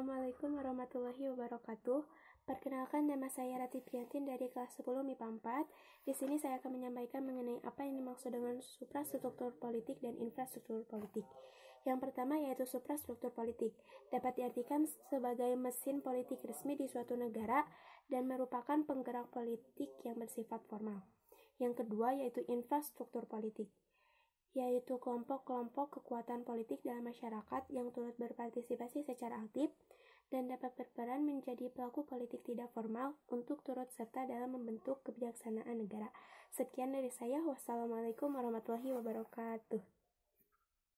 Assalamualaikum warahmatullahi wabarakatuh. Perkenalkan nama saya Rati Piantin dari kelas 10 MIPA 4. Di sini saya akan menyampaikan mengenai apa yang dimaksud dengan suprastruktur politik dan infrastruktur politik. Yang pertama yaitu suprastruktur politik dapat diartikan sebagai mesin politik resmi di suatu negara dan merupakan penggerak politik yang bersifat formal. Yang kedua yaitu infrastruktur politik yaitu kelompok-kelompok kekuatan politik dalam masyarakat yang turut berpartisipasi secara aktif dan dapat berperan menjadi pelaku politik tidak formal untuk turut serta dalam membentuk kebijaksanaan negara. Sekian dari saya. Wassalamualaikum warahmatullahi wabarakatuh.